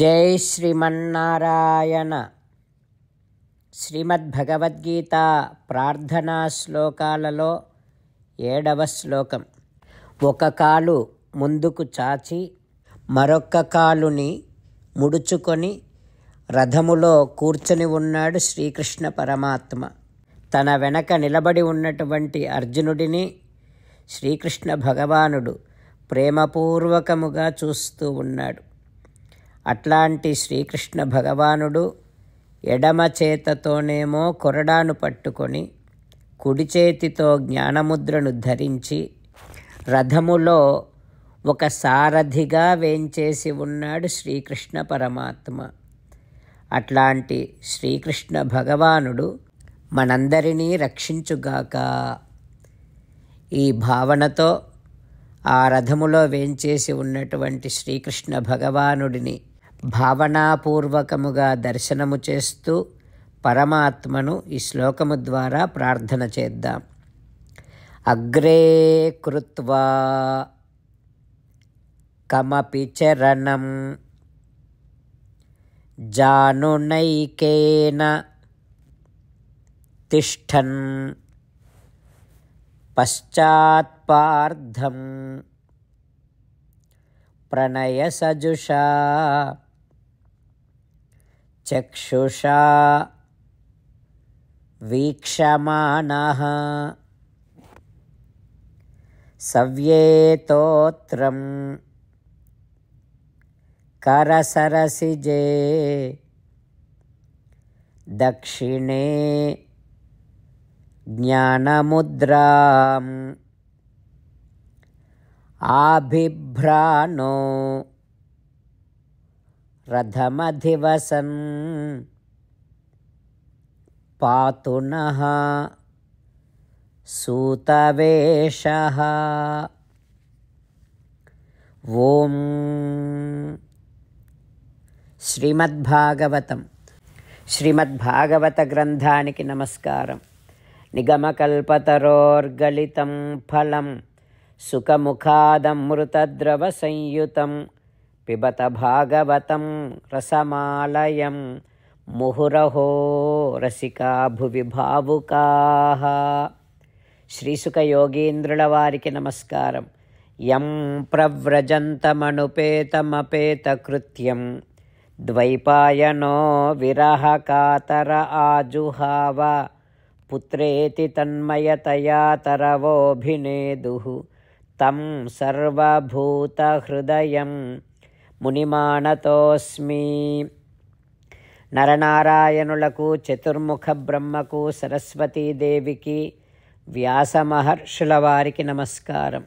జై శ్రీమన్నారాయణ శ్రీమద్భగవద్గీత ప్రార్థనా శ్లోకాలలో ఏడవ శ్లోకం ఒక కాలు ముందుకు చాచి మరొక్క కాలుని ముడుచుకొని రథములో కూర్చొని ఉన్నాడు శ్రీకృష్ణ పరమాత్మ తన వెనక నిలబడి ఉన్నటువంటి అర్జునుడిని శ్రీకృష్ణ భగవానుడు ప్రేమపూర్వకముగా చూస్తూ ఉన్నాడు అట్లాంటి శ్రీకృష్ణ భగవానుడు ఎడమ చేతతోనేమో కొరడాను పట్టుకొని కుడి చేతితో జ్ఞానముద్రను ధరించి రథములో ఒక సారథిగా వేంచేసి ఉన్నాడు శ్రీకృష్ణ పరమాత్మ అట్లాంటి శ్రీకృష్ణ భగవానుడు మనందరినీ రక్షించుగాక ఈ భావనతో ఆ రథములో వేంచేసి ఉన్నటువంటి శ్రీకృష్ణ భగవానుడిని భావనాపూర్వకముగా దర్శనము చేస్తూ పరమాత్మను ఈ శ్లోకము ద్వారా ప్రార్థన చేద్దాం అగ్రే కృత్వా కమపి చరణం జానునైకేన తిష్టన్ పశ్చాత్పార్థం ప్రణయసజుషా चक्षुषा वीक्षमाणः सव्येतोत्रं करसरसिजे दक्षिणे ज्ञान ज्ञानमुद्राम् आभिभ्रानो रथमधिवसन् पातु नः सूतवेषः ॐ శ్రీమద్భాగవతం శ్రీమద్భాగవత గ్రంథానికి నమస్కారం నిగమకల్పతరోర్గళితం ఫలం సుఖముఖాదమృతద్రవ సంయుతం पिबत भागवतं रसमालयं मुहुरहो रसिका भुवि भावुकाः श्रीसुखयोगीन्द्रुलवारिकि नमस्कारं यं प्रव्रजन्तमनुपेतमपेतकृत्यं द्वैपायनो विरहकातर आजुहाव पुत्रेति तन्मयतया तरवोऽभिनेदुः तं सर्वभूतहृदयम् మునిమానతోస్మి నరనారాయణులకు చతుర్ముఖ బ్రహ్మకు సరస్వతీదేవికి వ్యాసమహర్షుల వారికి నమస్కారం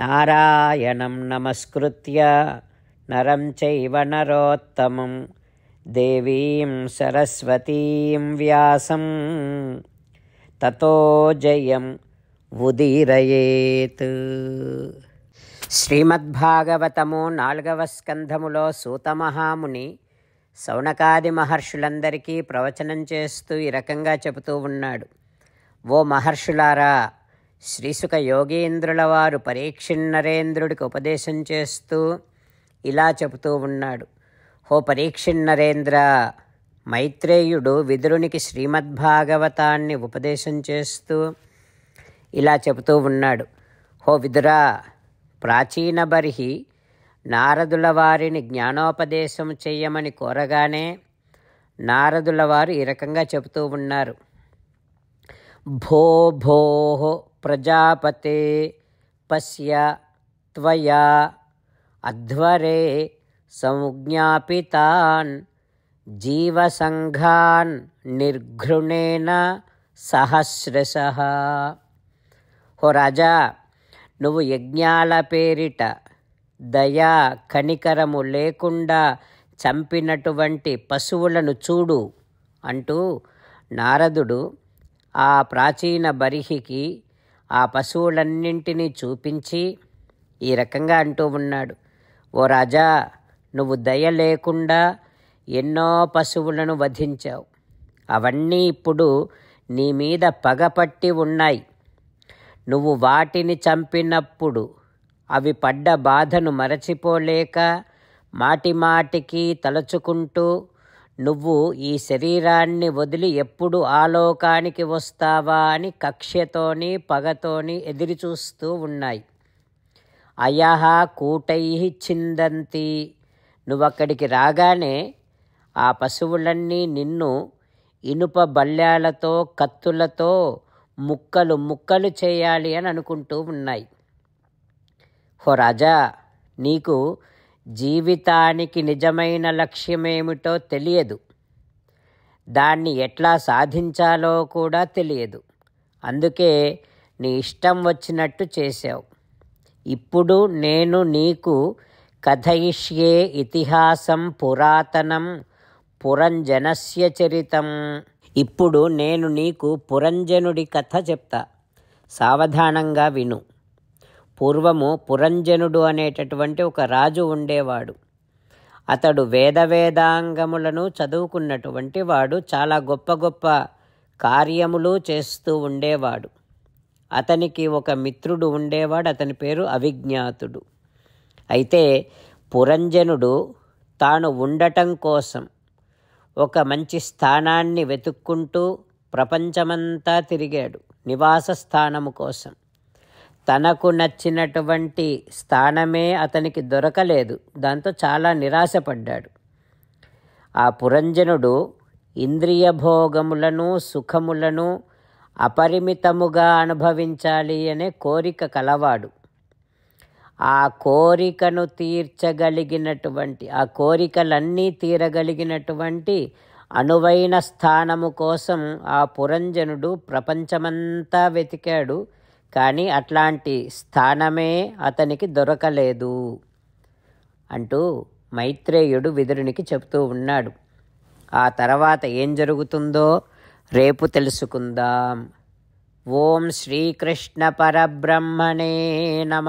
నారాయణం నమస్కృత్య నరం చైవ నరోత్తమం దేవీం సరస్వతీం వ్యాసం తతో జయం ఉదీరయేత్ శ్రీమద్భాగవతము నాలుగవ స్కంధములో సూతమహాముని సౌనకాది మహర్షులందరికీ ప్రవచనం చేస్తూ ఈ రకంగా చెబుతూ ఉన్నాడు ఓ మహర్షులారా శ్రీసుక యోగేంద్రుల వారు పరీక్షిణ్ నరేంద్రుడికి ఉపదేశం చేస్తూ ఇలా చెబుతూ ఉన్నాడు హో పరీక్షిణ్ నరేంద్ర మైత్రేయుడు విదురునికి శ్రీమద్భాగవతాన్ని ఉపదేశం చేస్తూ ఇలా చెబుతూ ఉన్నాడు హో విదురా ప్రాచీనబర్హి నారదుల వారిని జ్ఞానోపదేశం చేయమని కోరగానే నారదుల వారు ఈ రకంగా చెబుతూ ఉన్నారు భో భో ప్రజాపతే పశ్య త్వయా అధ్వరే సంజ్ఞాపితాన్ జీవసంఘాన్ నిర్ఘృణేన సహస్రశ హో రాజా నువ్వు యజ్ఞాల పేరిట దయా కనికరము లేకుండా చంపినటువంటి పశువులను చూడు అంటూ నారదుడు ఆ ప్రాచీన బరిహికి ఆ పశువులన్నింటినీ చూపించి ఈ రకంగా అంటూ ఉన్నాడు ఓ రాజా నువ్వు దయ లేకుండా ఎన్నో పశువులను వధించావు అవన్నీ ఇప్పుడు నీ మీద పగపట్టి ఉన్నాయి నువ్వు వాటిని చంపినప్పుడు అవి పడ్డ బాధను మరచిపోలేక మాటిమాటికి తలుచుకుంటూ నువ్వు ఈ శరీరాన్ని వదిలి ఎప్పుడు ఆలోకానికి వస్తావా అని కక్ష్యతోని పగతోని ఎదురుచూస్తూ ఉన్నాయి అయహ కూటై చిందంతి నువ్వక్కడికి రాగానే ఆ పశువులన్నీ నిన్ను ఇనుప బల్యాలతో కత్తులతో ముక్కలు ముక్కలు చేయాలి అని అనుకుంటూ ఉన్నాయి హో రాజా నీకు జీవితానికి నిజమైన లక్ష్యమేమిటో తెలియదు దాన్ని ఎట్లా సాధించాలో కూడా తెలియదు అందుకే నీ ఇష్టం వచ్చినట్టు చేశావు ఇప్పుడు నేను నీకు కథయిష్యే ఇతిహాసం పురాతనం పురంజనస్య చరితం ఇప్పుడు నేను నీకు పురంజనుడి కథ చెప్తా సావధానంగా విను పూర్వము పురంజనుడు అనేటటువంటి ఒక రాజు ఉండేవాడు అతడు వేదవేదాంగములను చదువుకున్నటువంటి వాడు చాలా గొప్ప గొప్ప కార్యములు చేస్తూ ఉండేవాడు అతనికి ఒక మిత్రుడు ఉండేవాడు అతని పేరు అవిజ్ఞాతుడు అయితే పురంజనుడు తాను ఉండటం కోసం ఒక మంచి స్థానాన్ని వెతుక్కుంటూ ప్రపంచమంతా తిరిగాడు నివాస స్థానము కోసం తనకు నచ్చినటువంటి స్థానమే అతనికి దొరకలేదు దాంతో చాలా నిరాశపడ్డాడు ఆ పురంజనుడు ఇంద్రియ భోగములను సుఖములను అపరిమితముగా అనుభవించాలి అనే కోరిక కలవాడు ఆ కోరికను తీర్చగలిగినటువంటి ఆ కోరికలన్నీ తీరగలిగినటువంటి అనువైన స్థానము కోసం ఆ పురంజనుడు ప్రపంచమంతా వెతికాడు కానీ అట్లాంటి స్థానమే అతనికి దొరకలేదు అంటూ మైత్రేయుడు విదురునికి చెబుతూ ఉన్నాడు ఆ తర్వాత ఏం జరుగుతుందో రేపు తెలుసుకుందాం ఓం శ్రీకృష్ణ పరబ్రహ్మణే నమ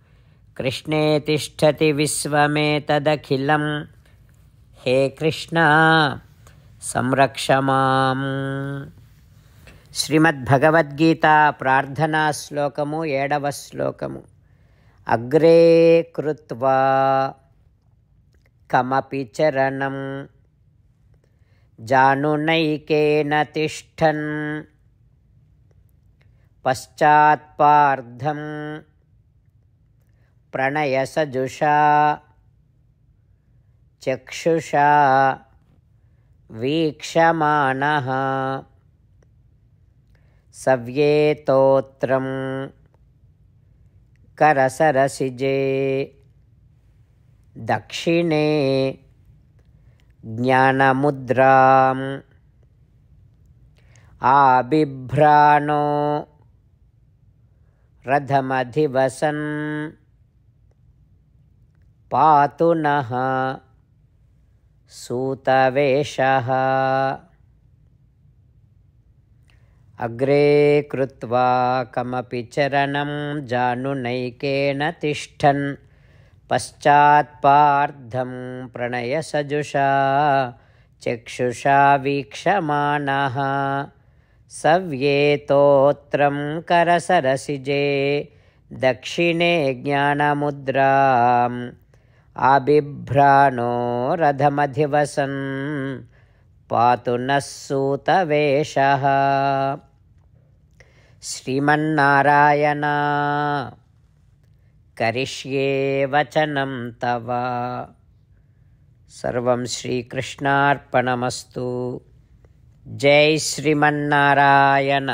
कृष्णे तिष्ठति विश्वमेतदखिलं हे कृष्ण संरक्ष मां श्रीमद्भगवद्गीता प्रार्थनाश्लोकमु एडवश्लोकमु अग्रे कृत्वा कमपि चरणं जानुनैकेन तिष्ठन् पश्चात्पार्धं प्रणयसजुषा चक्षुषा वीक्षमाणः सव्येतोत्रं करसरसिजे दक्षिणे ज्ञानमुद्राम् आबिभ्राणो रथमधिवसन् पातु नः सूतवेषः अग्रे कृत्वा कमपि चरणं जानुनैकेन तिष्ठन् पश्चात्पार्धं प्रणयसजुषा चक्षुषा वीक्षमाणः सव्येतोत्रं करसरसिजे दक्षिणे ज्ञानमुद्राम् आबिभ्राणो रथमधिवसन् पातु नः सूतवेषः श्रीमन्नारायण करिष्ये वचनं तव सर्वं श्रीकृष्णार्पणमस्तु जय श्रीमन्नारायण